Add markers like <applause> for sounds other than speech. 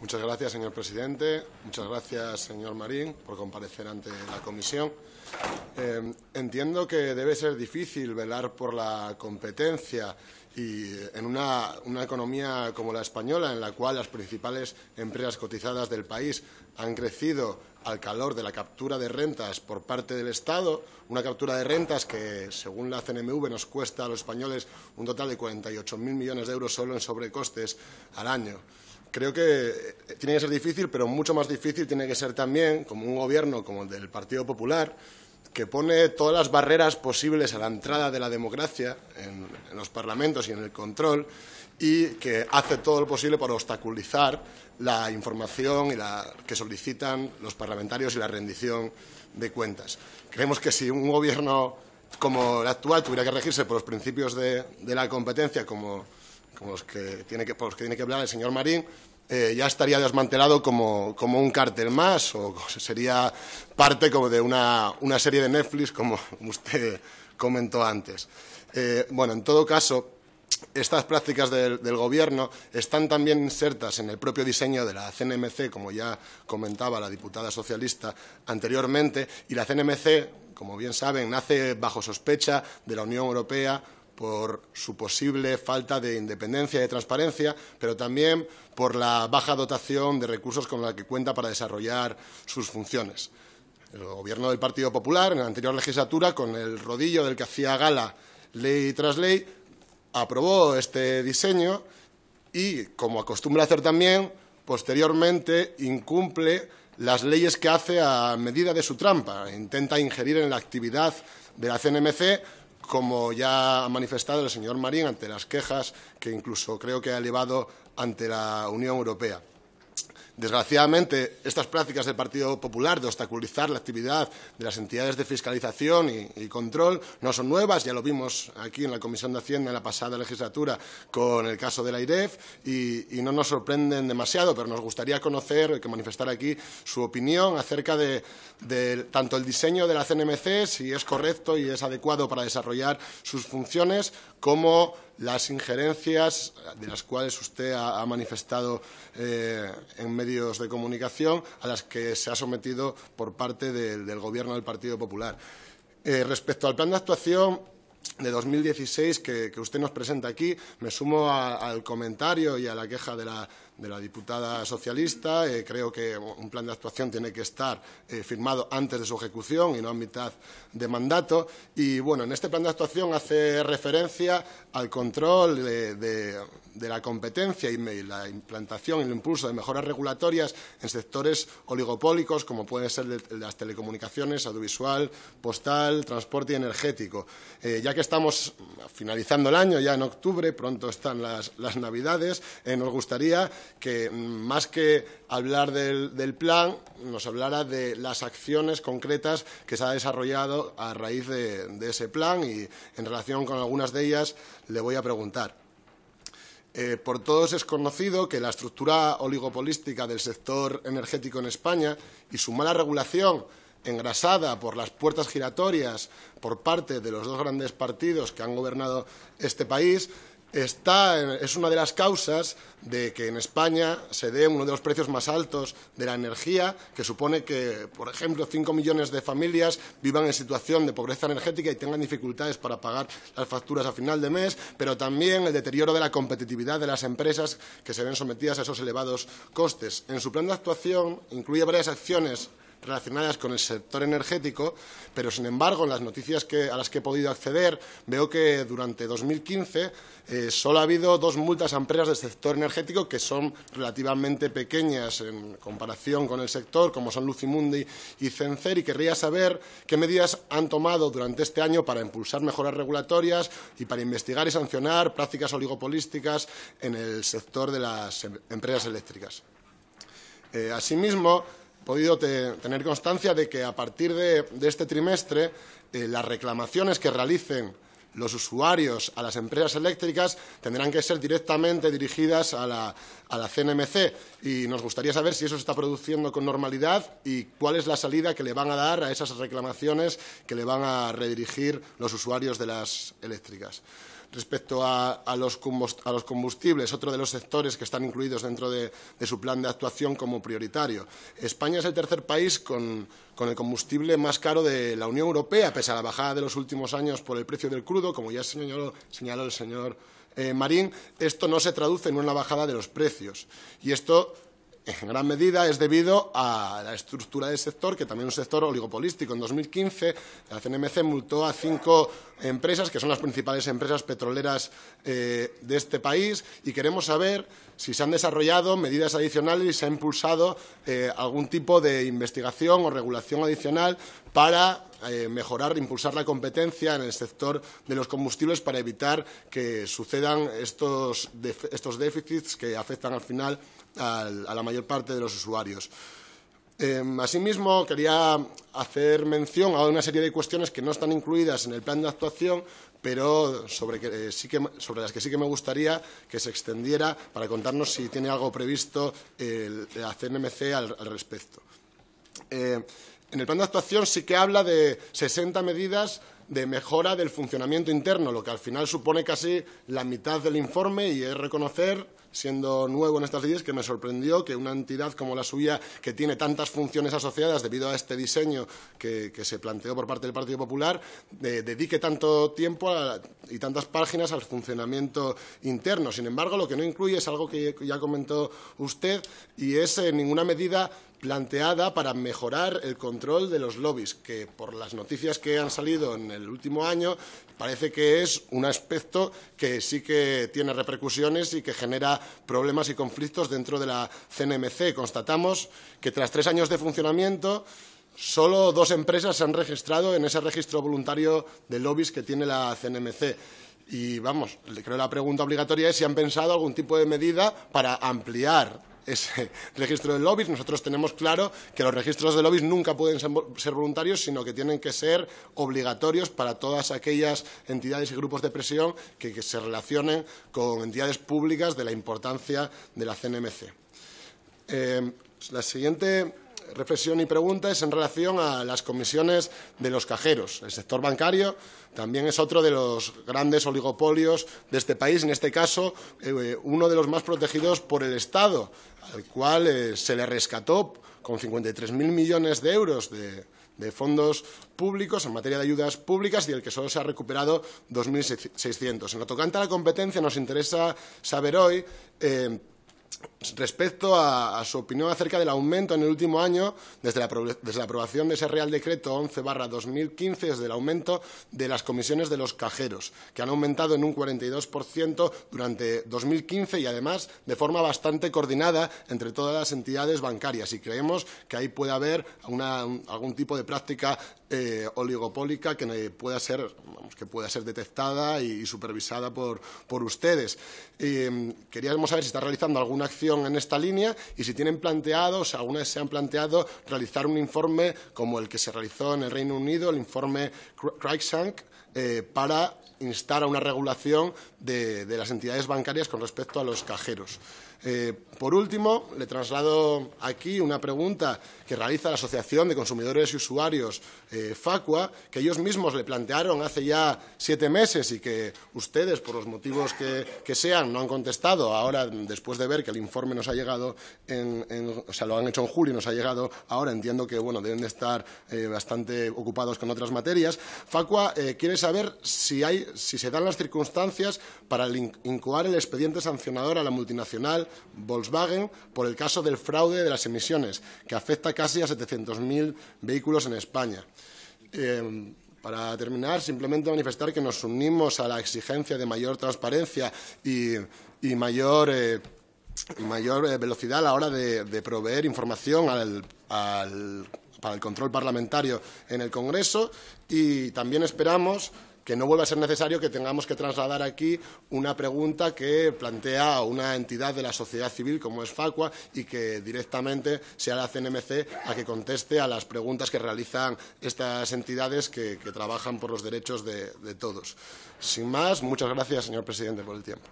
Muchas gracias, señor presidente. Muchas gracias, señor Marín, por comparecer ante la comisión. Eh, entiendo que debe ser difícil velar por la competencia y eh, en una, una, economía como la española, en la cual las principales empresas cotizadas del país han crecido al calor de la captura de rentas por parte del Estado, una captura de rentas que, según la CNMV, nos cuesta a los españoles un total de 48.000 millones de euros solo en sobrecostes al año creo que eh, tiene que ser difícil, pero mucho más difícil tiene que ser también como un gobierno como el del Partido Popular, que pone todas las barreras posibles a la entrada de la democracia en, los parlamentos y en el control y que hace todo lo posible para obstaculizar la información y la, que solicitan los parlamentarios y la rendición de cuentas. Creemos que si un gobierno como el actual tuviera que regirse por los principios de la competencia, como como los que tiene que, por los que, tiene que hablar el señor Marín, eh, ya estaría desmantelado como, un cártel más o <laughs> sería parte como de una, serie de Netflix, como <laughs> usted comentó antes. Eh, bueno, en todo caso, estas prácticas del, Gobierno están también insertas en el propio diseño de la CNMC, como ya comentaba la diputada socialista anteriormente, y la CNMC, como bien saben, nace bajo sospecha de la Unión Europea por su posible falta de independencia y de transparencia, pero también por la baja dotación de recursos con la que cuenta para desarrollar sus funciones. El Gobierno del Partido Popular, en la anterior legislatura, con el rodillo del que hacía gala ley tras ley, aprobó este diseño y, como acostumbra hacer también, posteriormente incumple las leyes que hace a medida de su trampa. Intenta ingerir en la actividad de la CNMC como ya ha manifestado el señor Marín ante las quejas que incluso creo que ha elevado ante la Unión Europea. Desgraciadamente, estas prácticas del Partido Popular de obstaculizar la actividad de las entidades de fiscalización y, control no son nuevas. Ya lo vimos aquí en la Comisión de Hacienda en la pasada legislatura con el caso de la IREF y, no nos sorprenden demasiado, pero nos gustaría conocer, que manifestar aquí su opinión acerca de, de tanto el diseño de la CNMC, si es correcto y es adecuado para desarrollar sus funciones, como las injerencias de las cuales usted ha, manifestado eh, en medios de comunicación a las que se ha sometido por parte del Gobierno del Partido Popular. Eh, respecto al plan de actuación, de 2016 que, que, usted nos presenta aquí. Me sumo al comentario y a la queja de la, de la diputada socialista. Eh, creo que un plan de actuación tiene que estar eh, firmado antes de su ejecución y no a mitad de mandato. Y bueno, en este plan de actuación hace referencia al control de, la competencia y la implantación y el impulso de mejoras regulatorias en sectores oligopólicos como pueden ser las telecomunicaciones, audiovisual, postal, transporte y energético. Eh, ya que estamos finalizando el año, ya en octubre, pronto están las, las Navidades, nos gustaría que más que hablar del, plan, nos hablará de las acciones concretas que se ha desarrollado a raíz de, ese plan y en relación con algunas de ellas le voy a preguntar. Eh, por todos es conocido que la estructura oligopolística del sector energético en España y su mala regulación engrasada por las puertas giratorias por parte de los dos grandes partidos que han gobernado este país, Está, es una de las causas de que en España se dé uno de los precios más altos de la energía, que supone que, por ejemplo, cinco millones de familias vivan en situación de pobreza energética y tengan dificultades para pagar las facturas a final de mes, pero también el deterioro de la competitividad de las empresas que se ven sometidas a esos elevados costes. En su plan de actuación incluye varias acciones relacionadas con el sector energético, pero sin embargo, en las noticias a las que he podido acceder, veo que durante 2015 eh, solo ha habido dos multas a empresas del sector energético que son relativamente pequeñas en comparación con el sector, como son Lucimundi y Cencer, y querría saber qué medidas han tomado durante este año para impulsar mejoras regulatorias y para investigar y sancionar prácticas oligopolísticas en el sector de las em-, empresas eléctricas. Eh, asimismo, podido tener constancia de que a partir de, este trimestre eh, las reclamaciones que realicen los usuarios a las empresas eléctricas tendrán que ser directamente dirigidas a la, a la, CNMC y nos gustaría saber si eso se está produciendo con normalidad y cuál es la salida que le van a dar a esas reclamaciones que le van a redirigir los usuarios de las eléctricas respecto a, los, combustibles, otro de los sectores que están incluidos dentro de, su plan de actuación como prioritario. España es el tercer país con, el combustible más caro de la Unión Europea, pese a la bajada de los últimos años por el precio del crudo, como ya señaló, el señor eh, Marín. Esto no se traduce en una bajada de los precios. Y esto en gran medida es debido a la estructura del sector, que también es un sector oligopolístico. En 2015, la CNMC multó a cinco empresas, que son las principales empresas petroleras eh, de este país, y queremos saber si se han desarrollado medidas adicionales y se ha impulsado eh, algún tipo de investigación o regulación adicional para eh, mejorar, impulsar la competencia en el sector de los combustibles para evitar que sucedan estos déficits que afectan al final a la mayor parte de los usuarios. Em, asimismo, quería hacer mención a una serie de cuestiones que no están incluidas en el plan de actuación, pero sobre, eh, las que sí que me gustaría que se extendiera para contarnos si tiene algo previsto el la CNMC al, al respecto. Em, en el plan de actuación sí que habla de 60 medidas de mejora del funcionamiento interno, lo que al final supone casi la mitad del informe y es reconocer siendo nuevo en estas leyes, que me sorprendió que una entidad como la suya, que tiene tantas funciones asociadas debido a este diseño que, se planteó por parte del Partido Popular, dedique tanto tiempo y tantas páginas al funcionamiento interno. Sin embargo, lo que no incluye es algo que ya comentó usted y es en eh, ninguna medida planteada para mejorar el control de los lobbies, que por las noticias que han salido en el último año parece que es un aspecto que sí que tiene repercusiones y que genera problemas y conflictos dentro de la CNMC. Constatamos que tras tres años de funcionamiento solo dos empresas se han registrado en ese registro voluntario de lobbies que tiene la CNMC. Y vamos, creo que la pregunta obligatoria es si han pensado algún tipo de medida para ampliar ese <laughs> registro de lobbies. Nosotros tenemos claro que los registros de lobbies nunca pueden ser voluntarios, sino que tienen que ser obligatorios para todas aquellas entidades y grupos de presión que, se relacionen con entidades públicas de la importancia de la CNMC. Eh, la siguiente reflexión y pregunta es en relación a las comisiones de los cajeros. El sector bancario también es otro de los grandes oligopolios de este país, en este caso eh, uno de los más protegidos por el Estado, al cual eh, se le rescató con 53.000 millones de euros de, fondos públicos en materia de ayudas públicas y el que solo se ha recuperado 2.600. En lo tocante a la competencia nos interesa saber hoy eh, respecto a, su opinión acerca del aumento en el último año, desde la, desde la aprobación de ese Real Decreto 11 2015, desde el aumento de las comisiones de los cajeros, que han aumentado en un 42% durante 2015 y, además, de forma bastante coordinada entre todas las entidades bancarias. Y creemos que ahí puede haber algún tipo de práctica eh, oligopólica que pueda ser, que pueda ser detectada y, supervisada por, ustedes. Eh, queríamos saber si está realizando alguna acción en esta línea y si tienen planteado, o alguna vez se han planteado realizar un informe como el que se realizó en el Reino Unido, el informe Craigshank, eh, para instar a una regulación de las entidades bancarias con respecto a los cajeros. Eh, por último, le traslado aquí una pregunta que realiza la Asociación de Consumidores y Usuarios eh, Facua, que ellos mismos le plantearon hace ya siete meses y que ustedes, por los motivos que, sean, no han contestado. Ahora, después de ver que el informe nos ha llegado, o sea, lo han hecho en julio y nos ha llegado ahora, entiendo que bueno, deben de estar eh, bastante ocupados con otras materias. Facua quiere saber si, hay, si se dan las circunstancias para incoar el expediente sancionador a la multinacional Volkswagen por el caso del fraude de las emisiones, que afecta casi a 700.000 vehículos en España. Em, para terminar, simplemente manifestar que nos unimos a la exigencia de mayor transparencia y, mayor, eh, eh, velocidad a la hora de, proveer información para el control parlamentario en el Congreso y también esperamos que no vuelva a ser necesario que tengamos que trasladar aquí una pregunta que plantea una entidad de la sociedad civil como es Facua y que directamente sea la CNMC a que conteste a las preguntas que realizan estas entidades que, trabajan por los derechos de todos. Sin más, muchas gracias, señor presidente, por el tiempo.